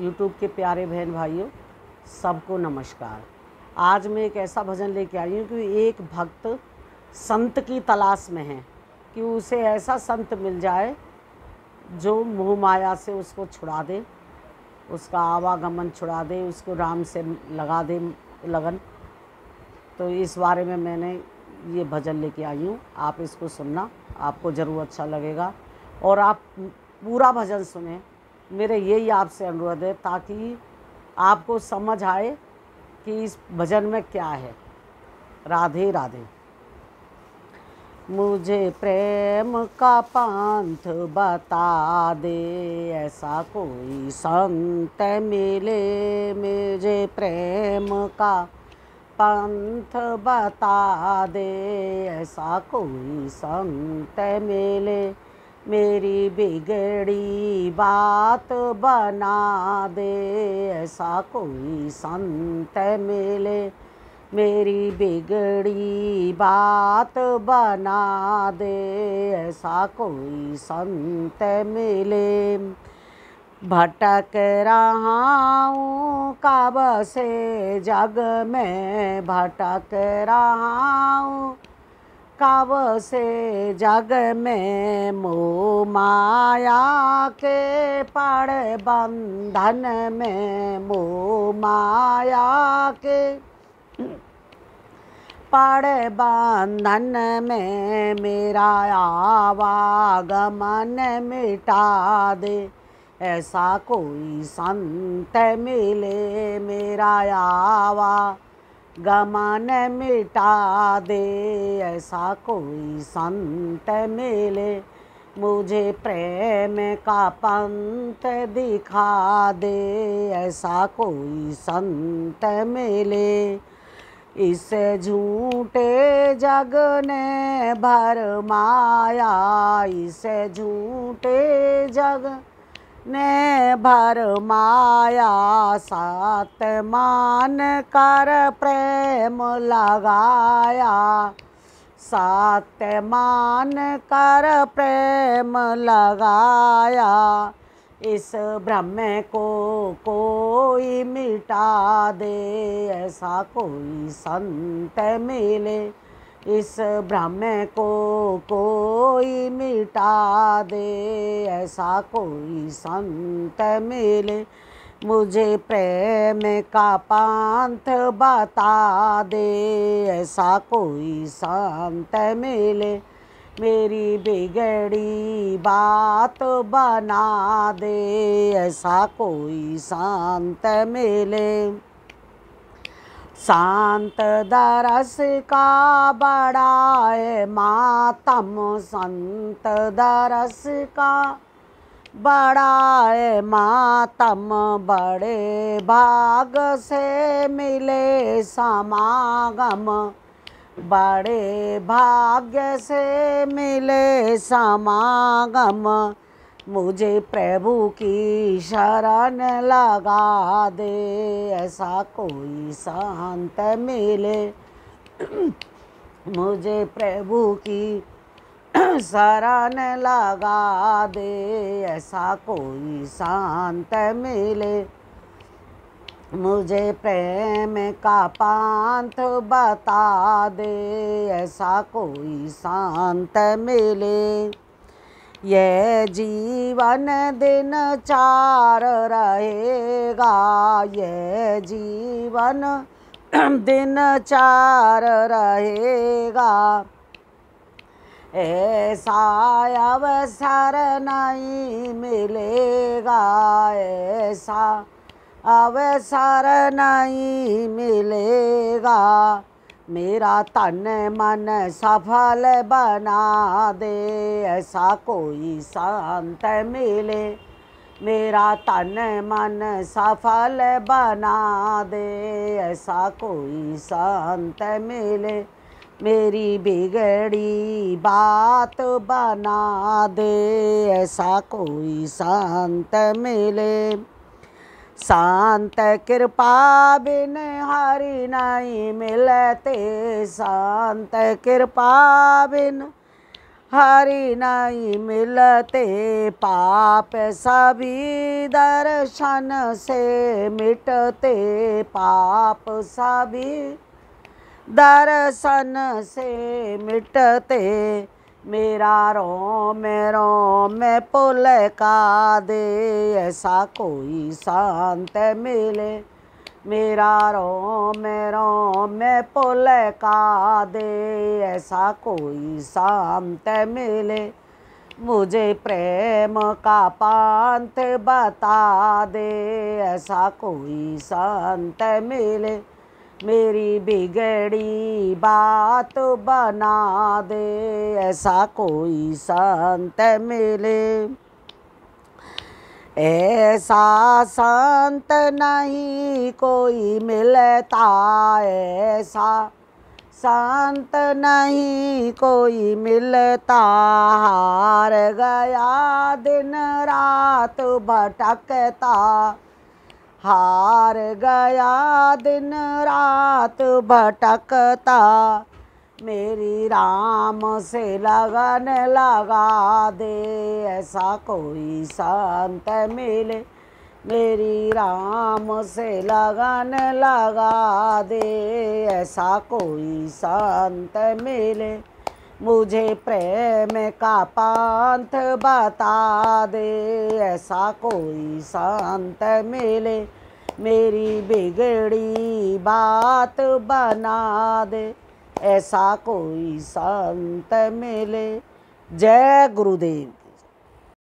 YouTube के प्यारे बहन भाइयों सबको नमस्कार आज मैं एक ऐसा भजन लेके आई हूँ कि एक भक्त संत की तलाश में है कि उसे ऐसा संत मिल जाए जो मोह माया से उसको छुड़ा दे उसका आवागमन छुड़ा दे उसको राम से लगा दे लगन तो इस बारे में मैंने ये भजन लेके आई हूँ आप इसको सुनना आपको ज़रूर अच्छा लगेगा और आप पूरा भजन सुने मेरे यही आपसे अनुरोध है ताकि आपको समझ आए कि इस भजन में क्या है राधे राधे मुझे प्रेम का पंथ बता दे ऐसा कोई संत मिले मुझे प्रेम का पंथ बता दे ऐसा कोई संत मिले मेरी बिगड़ी बात बना दे ऐसा कोई संत मिले मेरी बिगड़ी बात बना दे ऐसा कोई संत मिले भटक रहा हूँ कब से जग में भटक रहा हूँ काव से जग में मो माया के पड़ बंधन में मो माया के पड़ बंधन में मेरा आवागमन मिटा दे ऐसा कोई संत मिले मेरा आवा गमन मिटा दे ऐसा कोई संत मिले मुझे प्रेम का पंथ दिखा दे ऐसा कोई संत मिले इस झूठे जग ने भर माया इस झूठे जग ने भर माया सात मान कर प्रेम लगाया सात मान कर प्रेम लगाया इस ब्रह्म को कोई मिटा दे ऐसा कोई संत मिले इस भ्रम को कोई मिटा दे ऐसा कोई संत मिले मुझे प्रेम का पांथ बता दे ऐसा कोई संत मिले मेरी बिगड़ी बात बना दे ऐसा कोई संत मिले शांत दरस का बड़ाए मातम संत दरस का बड़ाए मातम बड़े भाग से मिले समागम बड़े भाग्य से मिले समागम मुझे प्रभु की शरण लगा दे ऐसा कोई शांत मिले मुझे प्रभु की शरण लगा दे ऐसा कोई शांत मिले मुझे प्रेम का पांथ बता दे ऐसा कोई शांत मिले ये जीवन दिन चार रहेगा ये जीवन दिन चार रहेगा ऐसा अवसर नहीं मिलेगा ऐसा अवसर नहीं मिलेगा मेरा तन मन सफल बना दे ऐसा कोई शांत मिले मेरा तन मन सफल बना दे ऐसा कोई शांत मिले मेरी बिगड़ी बात बना दे ऐसा कोई शांत मिले शांत कृपा बिन हरि नहीं मिलते शांत कृपा बिन हरि नहीं मिलते पाप सभी दर्शन से मिटते पाप सभी दर्शन से मिटते मेरा रोम रोम पुल का दे ऐसा कोई शांत मिले मेरा रोम रोम पुल का दे ऐसा कोई शांत मिले मुझे प्रेम का पांत बता दे ऐसा कोई शांत मिले मेरी बिगड़ी बात बना दे ऐसा कोई संत मिले ऐसा संत नहीं कोई मिलता ऐसा संत नहीं कोई मिलता हार गया दिन रात भटकता हार गया दिन रात भटकता मेरी राम से लगन लगा दे ऐसा कोई संत मिले मेरी राम से लगन लगा दे ऐसा कोई संत मिले मुझे प्रेम का पंथ बता दे ऐसा कोई संत मिले मेरी बिगड़ी बात बना दे ऐसा कोई संत मिले जय गुरुदेव